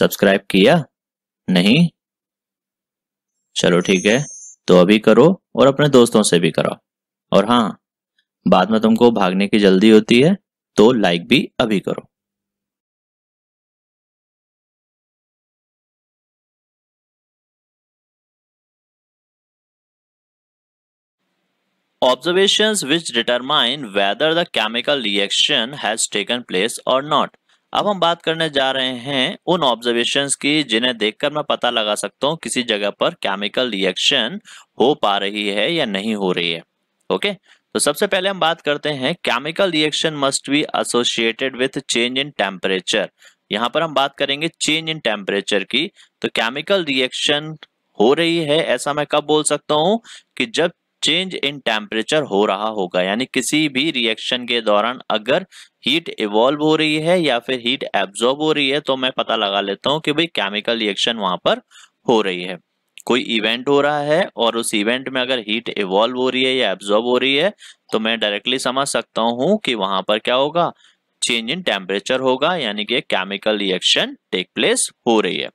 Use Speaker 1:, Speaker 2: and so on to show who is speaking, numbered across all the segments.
Speaker 1: Subscribe किया नहीं चलो ठीक है तो अभी करो और अपने दोस्तों से भी करो और हाँ बाद में तुमको भागने की जल्दी होती है तो लाइक भी अभी करो observation which determine whether the chemical reaction has taken place और नॉट अब हम बात करने जा रहे हैं उन ऑब्जर्वेशन की जिन्हें देखकर मैं पता लगा सकता हूँ किसी जगह पर केमिकल रिएक्शन हो पा रही है या नहीं हो रही है ओके तो सबसे पहले हम बात करते हैं chemical reaction must be associated with change in temperature यहाँ पर हम बात करेंगे चेंज इन टेम्परेचर की तो केमिकल रिएक्शन हो रही है ऐसा मैं कब बोल सकता हूँ कि जब चेंज इन टेम्परेचर हो रहा होगा यानी किसी भी रिएक्शन के दौरान अगर हीट इवॉल्व हो रही है या फिर हीट एब्जॉर्ब हो रही है तो मैं पता लगा लेता हूँ कि भाई केमिकल रिएक्शन वहां पर हो रही है कोई इवेंट हो रहा है और उस इवेंट में अगर हीट इवॉल्व हो रही है या एब्जॉर्ब हो रही है तो मैं डायरेक्टली समझ सकता हूँ कि वहां पर क्या होगा चेंज इन टेम्परेचर होगा यानी कि केमिकल रिएक्शन टेक प्लेस हो रही है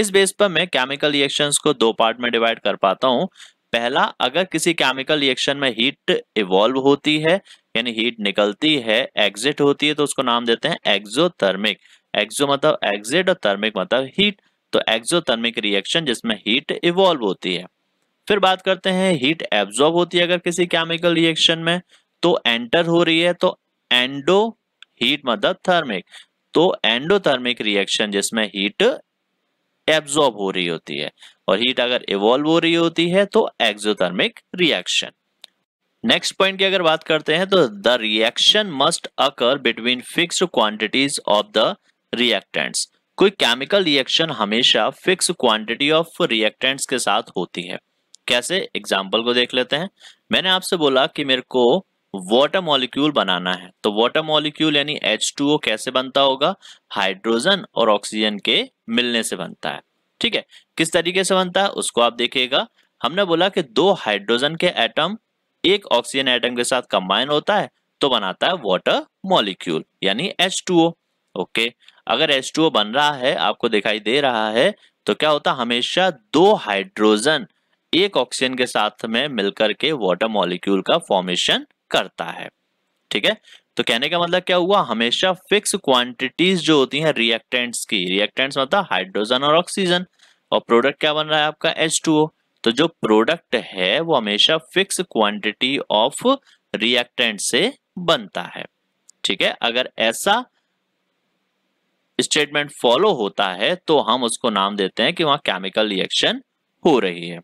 Speaker 1: इस बेस पर मैं केमिकल रिएक्शंस को दो पार्ट में डिवाइड कर पाता हूँ पहला अगर किसी केमिकल रिएक्शन में हीट इवॉल्व होती है यानी हीट निकलती है एग्जिट होती है तो उसको नाम देते हैं एक्सोथर्मिक एक्सो मतलब एग्जिट और थर्मिक मतलब हीट तो एक्सोथर्मिक रिएक्शन जिसमें हीट इवॉल्व होती है फिर बात करते हैं हीट एब्जॉर्ब होती है अगर किसी केमिकल रिएक्शन में तो एंटर हो रही है तो एंडो हीट मतलब थर्मिक तो एंडोथर्मिक रिएक्शन जिसमें हीट एब्जॉर्ब हो रही होती है और हीट अगर इवॉल्व हो रही होती है तो एक्सोथर्मिक रिएक्शन नेक्स्ट पॉइंट की अगर बात करते हैं तो the reaction must occur between fix quantities of the reactants कोई केमिकल रिएक्शन हमेशा फिक्स क्वांटिटी ऑफ रिएक्टेंट्स के साथ होती है कैसे एग्जाम्पल को देख लेते हैं मैंने आपसे बोला कि मेरे को वाटर मॉलिक्यूल बनाना है तो वाटर मॉलिक्यूल यानी H2O कैसे बनता होगा हाइड्रोजन और ऑक्सीजन के मिलने से बनता है ठीक है किस तरीके से बनता है उसको आप देखिएगा हमने बोला कि दो हाइड्रोजन के एटम एक ऑक्सीजन एटम के साथ कंबाइन होता है तो बनाता है वाटर मॉलिक्यूल यानी H2O ओके अगर H2O बन रहा है आपको दिखाई दे रहा है तो क्या होता हमेशा दो हाइड्रोजन एक ऑक्सीजन के साथ में मिलकर के वाटर मॉलिक्यूल का फॉर्मेशन करता है ठीक है तो कहने का मतलब क्या हुआ हमेशा फिक्स क्वांटिटीज जो होती हैं रिएक्टेंट्स की रिएक्टेंट्स मतलब हाइड्रोजन और ऑक्सीजन और प्रोडक्ट क्या बन रहा है आपका एच तो जो प्रोडक्ट है वो हमेशा फिक्स क्वांटिटी ऑफ रिएक्टेंट से बनता है ठीक है अगर ऐसा स्टेटमेंट फॉलो होता है तो हम उसको नाम देते हैं कि वहां केमिकल रिएक्शन हो रही है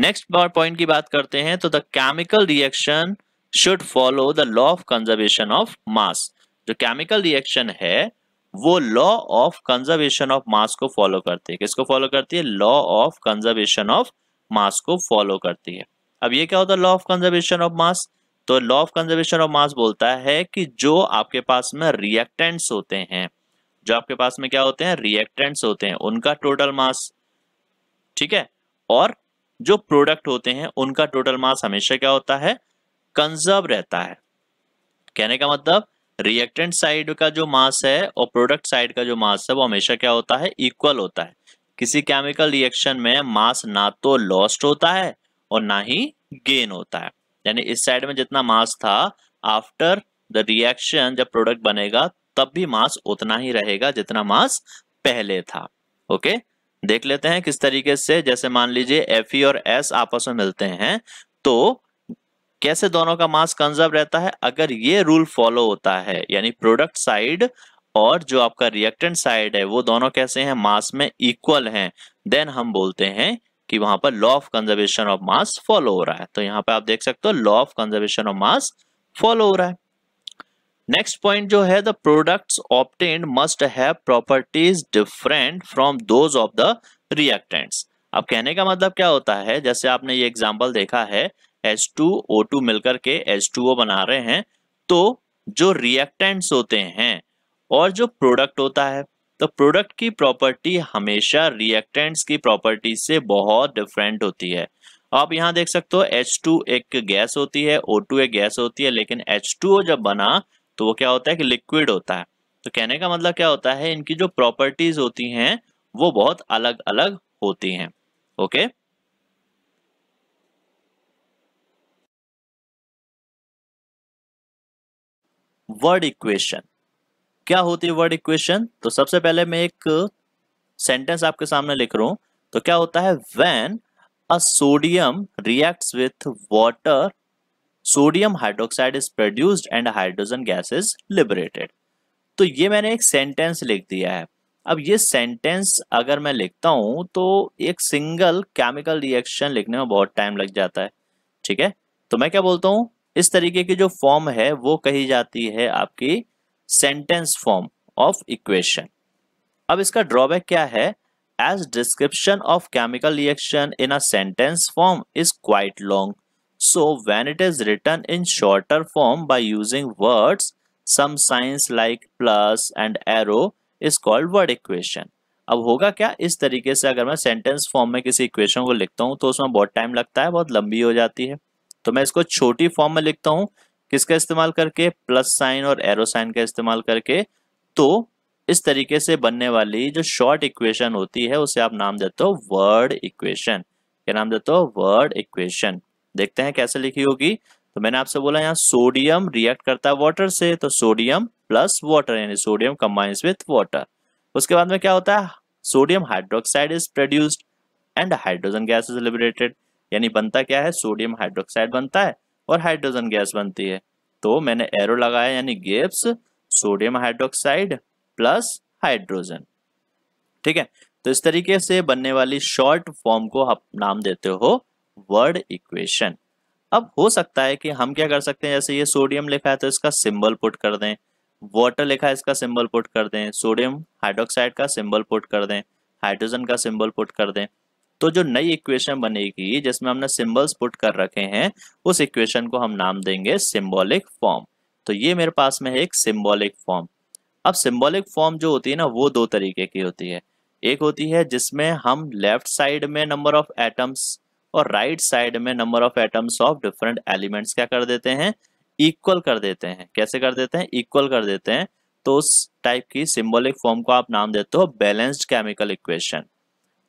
Speaker 1: नेक्स्ट पॉइंट की बात करते हैं तो the chemical reaction should follow the law of conservation of mass जो chemical reaction है वो law of conservation of mass को follow करती है किसको follow करती है law of conservation of mass को follow करती है अब ये क्या होता है law of conservation of mass तो law of conservation of mass बोलता है कि जो आपके पास में रिएक्टेंट्स होते हैं जो आपके पास में क्या होते हैं रिएक्टेंट्स होते हैं उनका टोटल मास ठीक है और जो प्रोडक्ट होते हैं उनका टोटल मास हमेशा क्या होता है कंजर्व रहता है कहने का मतलब रिएक्टेंट साइड का जो मास है और प्रोडक्ट साइड का जो मास है वो हमेशा क्या होता है इक्वल होता है किसी केमिकल रिएक्शन में मास ना तो लॉस्ट होता है और ना ही गेन होता है यानी इस साइड में जितना मास था आफ्टर द रिएक्शन जब प्रोडक्ट बनेगा तब भी मास उतना ही रहेगा जितना मास पहले था ओके देख लेते हैं किस तरीके से जैसे मान लीजिए एफ और एस आपस में मिलते हैं तो कैसे दोनों का मास कंजर्व रहता है अगर ये रूल फॉलो होता है यानी प्रोडक्ट साइड और जो आपका रिएक्टेंट साइड है वो दोनों कैसे हैं मास में इक्वल हैं देन हम बोलते हैं कि वहां पर law of conservation of mass follow हो रहा है तो यहाँ पे आप देख सकते हो law of conservation of mass follow हो रहा है नेक्स्ट पॉइंट जो है the products obtained must have properties different from those of the reactants अब कहने का मतलब क्या होता है जैसे आपने ये एग्जाम्पल देखा है H2O2 मिलकर के H2O बना रहे हैं तो जो रिएक्टेंट्स होते हैं और जो प्रोडक्ट होता है तो प्रोडक्ट की प्रॉपर्टी हमेशा रिएक्टेंट्स की प्रॉपर्टी से बहुत डिफरेंट होती है आप यहाँ देख सकते हो H2 एक गैस होती है O2 एक गैस होती है लेकिन H2O जब बना तो वो क्या होता है कि लिक्विड होता है तो कहने का मतलब क्या होता है इनकी जो प्रॉपर्टीज होती हैं वो बहुत अलग अलग होती हैं ओके okay? वर्ड इक्वेशन क्या होती है वर्ड इक्वेशन तो सबसे पहले मैं एक सेंटेंस आपके सामने लिख रहा हूं तो क्या होता है when a sodium react with water sodium hydroxide is produced and hydrogen gas is liberated तो ये मैंने एक सेंटेंस लिख दिया है अब ये सेंटेंस अगर मैं लिखता हूं तो एक सिंगल केमिकल रिएक्शन लिखने में बहुत टाइम लग जाता है ठीक है तो मैं क्या बोलता हूँ इस तरीके की जो फॉर्म है वो कही जाती है आपकी सेंटेंस फॉर्म ऑफ इक्वेशन अब इसका ड्रॉबैक क्या है as description of chemical reaction in a sentence form is quite long so when it is written in shorter form by using words some signs like plus and arrow is called word equation अब होगा क्या इस तरीके से अगर मैं sentence form में किसी इक्वेशन को लिखता हूं तो उसमें बहुत टाइम लगता है बहुत लंबी हो जाती है तो मैं इसको छोटी फॉर्म में लिखता हूं किसका इस्तेमाल करके प्लस साइन और एरो साइन का इस्तेमाल करके तो इस तरीके से बनने वाली जो शॉर्ट इक्वेशन होती है उसे आप नाम देते हो वर्ड इक्वेशन क्या नाम देते हो वर्ड इक्वेशन देखते हैं कैसे लिखी होगी तो मैंने आपसे बोला यहाँ सोडियम रिएक्ट करता है वाटर से तो सोडियम प्लस वाटर यानी सोडियम कंबाइंस विथ वाटर उसके बाद में क्या होता है sodium hydroxide is produced and hydrogen gas is liberated यानी बनता क्या है सोडियम हाइड्रोक्साइड बनता है और हाइड्रोजन गैस बनती है तो मैंने एरो लगाया यानी गेप्स सोडियम हाइड्रोक्साइड प्लस हाइड्रोजन ठीक है तो इस तरीके से बनने वाली शॉर्ट फॉर्म को आप नाम देते हो वर्ड इक्वेशन अब हो सकता है कि हम क्या कर सकते हैं जैसे ये सोडियम लिखा है तो इसका सिंबल पुट कर दें वाटर लिखा है इसका सिंबल पुट कर दें सोडियम हाइड्रोक्साइड का सिंबल पुट कर दें हाइड्रोजन का सिंबल पुट कर दें तो जो नई इक्वेशन बनेगी जिसमें हमने सिंबल्स पुट कर रखे हैं उस इक्वेशन को हम नाम देंगे सिंबॉलिक फॉर्म तो ये मेरे पास में है एक सिंबॉलिक फॉर्म अब सिंबॉलिक फॉर्म जो होती है ना वो दो तरीके की होती है एक होती है जिसमें हम लेफ्ट साइड में नंबर ऑफ एटम्स और राइट right साइड में number of atoms of different elements क्या कर देते हैं इक्वल कर देते हैं कैसे कर देते हैं इक्वल कर देते हैं तो उस टाइप की सिंबॉलिक फॉर्म को आप नाम देते हो बैलेंस्ड केमिकल इक्वेशन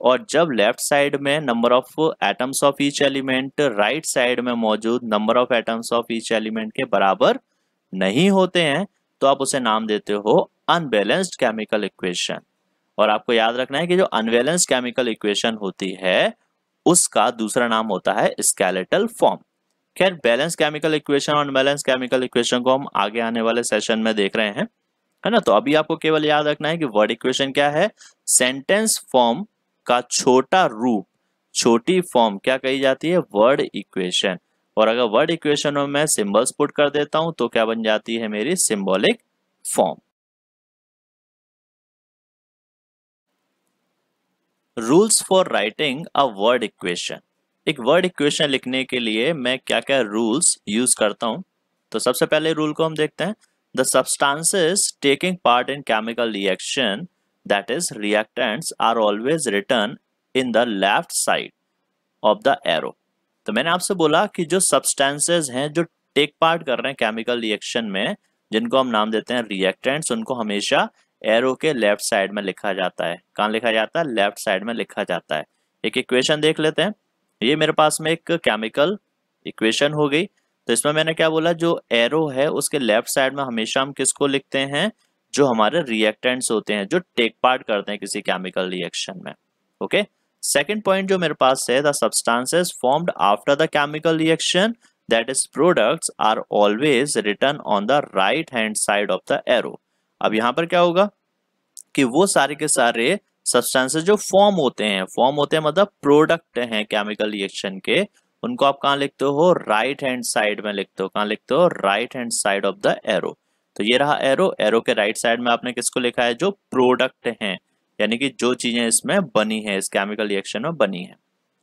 Speaker 1: और जब लेफ्ट साइड में number of atoms of each element right side में मौजूद number of atoms of each element के बराबर नहीं होते हैं तो आप उसे नाम देते हो अनबैलेंस्ड केमिकल इक्वेशन और आपको याद रखना है कि जो अनबैलेंस्ड केमिकल इक्वेशन होती है उसका दूसरा नाम होता है स्केलेटल फॉर्म खैर बैलेंस केमिकल इक्वेशन और अनबैलेंस केमिकल इक्वेशन को हम आगे आने वाले सेशन में देख रहे हैं है ना तो अभी आपको केवल याद रखना है कि वर्ड इक्वेशन क्या है सेंटेंस फॉर्म का छोटा रूप छोटी फॉर्म क्या कही जाती है वर्ड इक्वेशन और अगर वर्ड इक्वेशन में मैं सिंबल्स पुट कर देता हूं तो क्या बन जाती है मेरी symbolic form rules for writing a word equation एक वर्ड इक्वेशन लिखने के लिए मैं क्या क्या रूल्स यूज करता हूं तो सबसे पहले रूल को हम देखते हैं the substances taking part in chemical reaction that is reactants are always written in the left side of the arrow तो मैंने आपसे बोला कि जो सब्सटेंसेस हैं जो टेक पार्ट कर रहे हैं केमिकल रिएक्शन में जिनको हम नाम देते हैं रिएक्टेंट्स उनको हमेशा एरो के लेफ्ट साइड में लिखा जाता है कहाँ लिखा जाता है लेफ्ट साइड में लिखा जाता है एक इक्वेशन देख लेते हैं ये मेरे पास में एक केमिकल इक्वेशन हो गई तो इसमें मैंने क्या बोला जो एरो है उसके लेफ्ट साइड में हमेशा हम किसको लिखते हैं जो हमारे रिएक्टेंट्स होते हैं जो टेक पार्ट करते हैं किसी केमिकल रिएक्शन में ओके सेकेंड पॉइंट जो मेरे पास है the substances formed after the chemical reaction that is products are always written on the right hand side of the arrow अब यहां पर क्या होगा कि वो सारे के सारे सब्सटेंसेस जो फॉर्म होते हैं फॉर्म होते हैं मतलब प्रोडक्ट हैं केमिकल रिएक्शन के उनको आप कहाँ लिखते हो राइट हैंड साइड में लिखते हो कहाँ लिखते हो right hand side of the arrow तो ये रहा एरो एरो के राइट साइड में आपने किसको लिखा है जो प्रोडक्ट है यानी कि जो चीजें इसमें बनी है इस केमिकल रिएक्शन में बनी है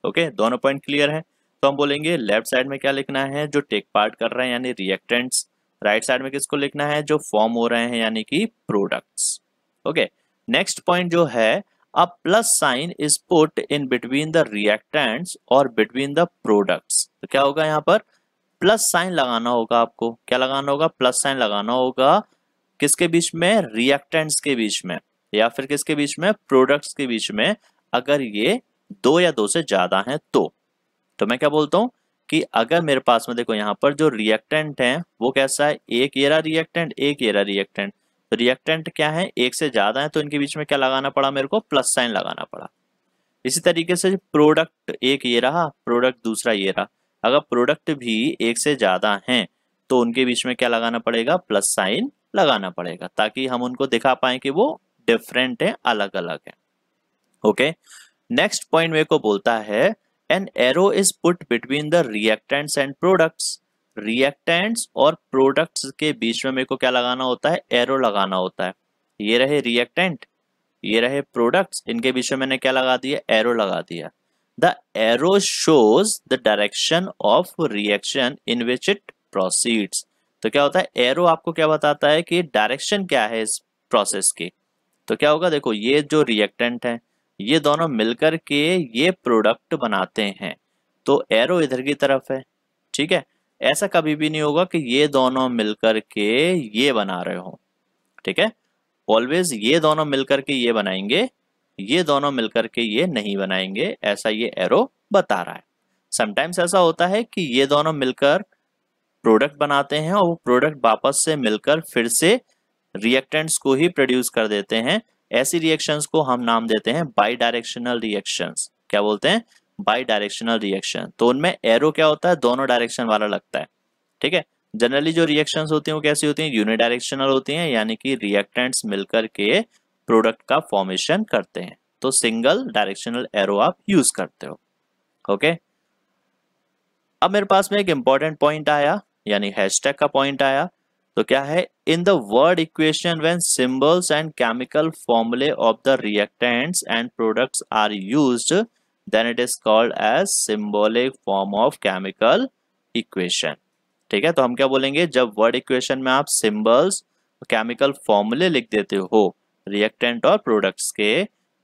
Speaker 1: ओके दोनों पॉइंट क्लियर है तो हम बोलेंगे लेफ्ट साइड में क्या लिखना है जो टेक पार्ट कर रहे हैं यानी रिएक्टेंट्स राइट साइड में किसको लिखना है जो फॉर्म हो रहे हैं यानी कि प्रोडक्ट्स ओके नेक्स्ट पॉइंट जो है a plus sign is put in between the reactants और बिटवीन द प्रोडक्ट्स तो क्या होगा यहाँ पर प्लस साइन लगाना होगा आपको क्या लगाना होगा प्लस साइन लगाना होगा किसके बीच में रिएक्टेंट्स के बीच में या फिर किसके बीच में प्रोडक्ट्स के बीच में अगर ये दो या दो से ज्यादा हैं तो तो मैं क्या बोलता हूँ कि अगर मेरे पास में देखो यहाँ पर जो रिएक्टेंट है वो कैसा है एक एरा रिएक्टेंट एक एरा रिएक्टेंट तो रिएक्टेंट क्या है एक से ज्यादा है तो इनके बीच में क्या लगाना पड़ा मेरे को प्लस साइन लगाना पड़ा इसी तरीके से प्रोडक्ट एक ये रहा प्रोडक्ट दूसरा ये रहा अगर प्रोडक्ट भी एक से ज़्यादा हैं तो उनके बीच में क्या लगाना पड़ेगा प्लस साइन लगाना पड़ेगा ताकि हम उनको दिखा पाए कि वो डिफरेंट है अलग अलग है ओके नेक्स्ट पॉइंट मेरे को बोलता है an arrow is put between the reactants and products reactants और प्रोडक्ट्स के बीच में मेरे को क्या लगाना होता है एरो लगाना होता है ये रहे रिएक्टेंट ये रहे प्रोडक्ट्स इनके बीच में मैंने क्या लगा दिया एरो लगा दिया the arrow shows the direction of reaction in which it proceeds तो क्या होता है एरो आपको क्या बताता है कि डायरेक्शन क्या है इस प्रोसेस की तो क्या होगा देखो ये जो रिएक्टेंट है ये दोनों मिलकर के ये प्रोडक्ट बनाते हैं तो एरो इधर की तरफ है ठीक है ऐसा कभी भी नहीं होगा कि ये दोनों मिलकर के ये बना रहे हो ठीक है ऑलवेज ये दोनों मिलकर के ये बनाएंगे ये दोनों मिलकर के ये नहीं बनाएंगे ऐसा ये एरो बता रहा है समटाइम्स ऐसा होता है कि ये दोनों मिलकर प्रोडक्ट बनाते हैं और वो प्रोडक्ट वापस से मिलकर फिर से रिएक्टेंट्स को ही प्रोड्यूस कर देते हैं ऐसी रिएक्शंस को हम नाम देते हैं बाई डायरेक्शनल रिएक्शंस क्या बोलते हैं बाई डायरेक्शनल रिएक्शन तो उनमें एरो क्या होता है दोनों डायरेक्शन वाला लगता है ठीक है जनरली जो रिएक्शंस होती हैं वो कैसी होती हैं यूनिडायरेक्शनल होती हैं यानी कि रिएक्टेंट्स मिलकर के प्रोडक्ट का फॉर्मेशन करते हैं तो सिंगल डायरेक्शनल एरो आप यूज करते हो ओके अब मेरे पास में एक इंपॉर्टेंट पॉइंट आया यानी हैशटैग का पॉइंट आया तो क्या है in the word equation when symbols and chemical formulae of the reactants and products are used then it is called as symbolic form of chemical equation ठीक है तो हम क्या बोलेंगे जब वर्ड इक्वेशन में आप सिंबल्स केमिकल फॉर्मूले लिख देते हो रिएक्टेंट और प्रोडक्ट्स के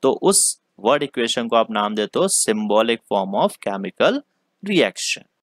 Speaker 1: तो उस वर्ड इक्वेशन को आप नाम देते हो symbolic form of chemical reaction